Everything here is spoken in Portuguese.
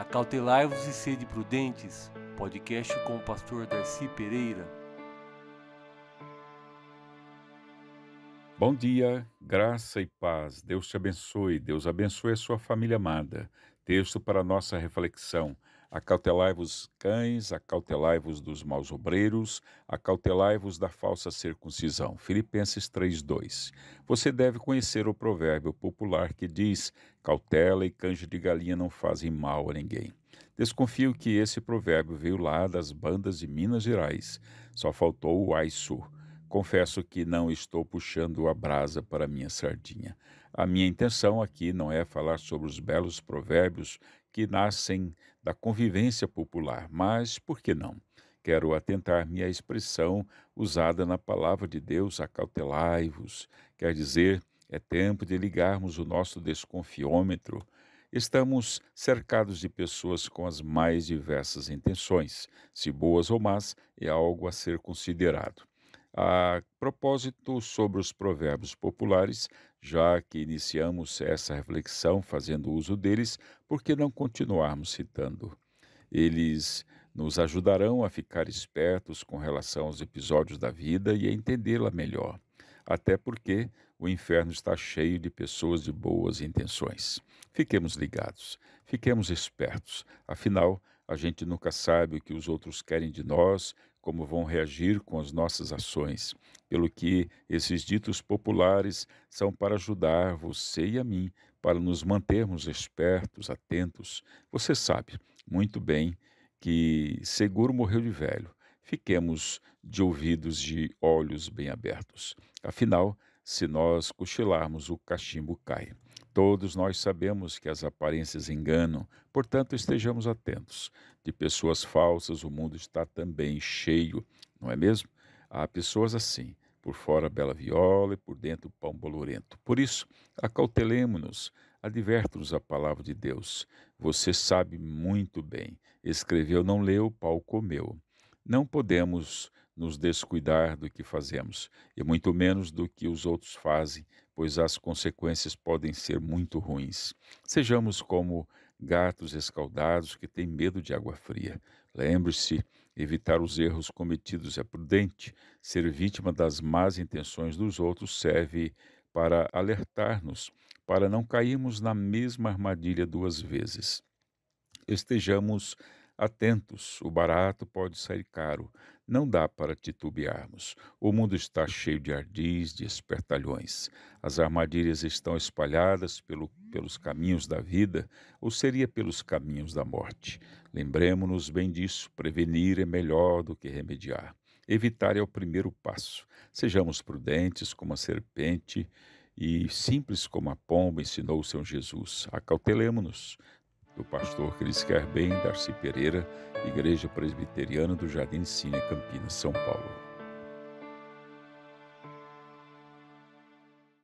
Acautelai-vos e sede prudentes. Podcast com o pastor Darcy Pereira. Bom dia, graça e paz. Deus te abençoe, Deus abençoe a sua família amada. Texto para nossa reflexão: Acautelai-vos cães, acautelai-vos dos maus obreiros, acautelai-vos da falsa circuncisão. Filipenses 3:2. Você deve conhecer o provérbio popular que diz: cautela e canja de galinha não fazem mal a ninguém. Desconfio que esse provérbio veio lá das bandas de Minas Gerais. Só faltou o aiçu confesso que não estou puxando a brasa para a minha sardinha. A minha intenção aqui não é falar sobre os belos provérbios que nascem da convivência popular, mas por que não? Quero atentar-me à expressão usada na palavra de Deus, acautelai-vos, quer dizer, é tempo de ligarmos o nosso desconfiômetro. Estamos cercados de pessoas com as mais diversas intenções, se boas ou más, é algo a ser considerado a propósito sobre os provérbios populares, já que iniciamos essa reflexão fazendo uso deles, por que não continuarmos citando? Eles nos ajudarão a ficar espertos com relação aos episódios da vida e a entendê-la melhor, até porque o inferno está cheio de pessoas de boas intenções. Fiquemos ligados, fiquemos espertos, afinal, a gente nunca sabe o que os outros querem de nós, como vão reagir com as nossas ações. Pelo que esses ditos populares são para ajudar você e a mim, para nos mantermos espertos, atentos. Você sabe muito bem que seguro morreu de velho. Fiquemos de ouvidos e olhos bem abertos. Afinal, se nós cochilarmos, o cachimbo cai. Todos nós sabemos que as aparências enganam, portanto, estejamos atentos. De pessoas falsas, o mundo está também cheio, não é mesmo? Há pessoas assim, por fora bela viola e por dentro pão bolorento. Por isso, acautelemo-nos, adverta-nos a palavra de Deus. Você sabe muito bem, escreveu não leu, pau comeu. Não podemos nos descuidar do que fazemos, e muito menos do que os outros fazem, pois as consequências podem ser muito ruins. Sejamos como gatos escaldados que têm medo de água fria. Lembre-se, evitar os erros cometidos é prudente. Ser vítima das más intenções dos outros serve para alertar-nos, para não cairmos na mesma armadilha duas vezes. Estejamos atentos, o barato pode sair caro. Não dá para titubearmos. O mundo está cheio de ardis, de espertalhões. As armadilhas estão espalhadas pelo, pelos caminhos da vida, ou seria pelos caminhos da morte. Lembremos-nos bem disso: prevenir é melhor do que remediar. Evitar é o primeiro passo. Sejamos prudentes como a serpente e simples como a pomba ensinou o Senhor Jesus. Acautelemo-nos, do pastor Cris bem Darcy Pereira, Igreja Presbiteriana do Jardim Cine, Campinas, São Paulo.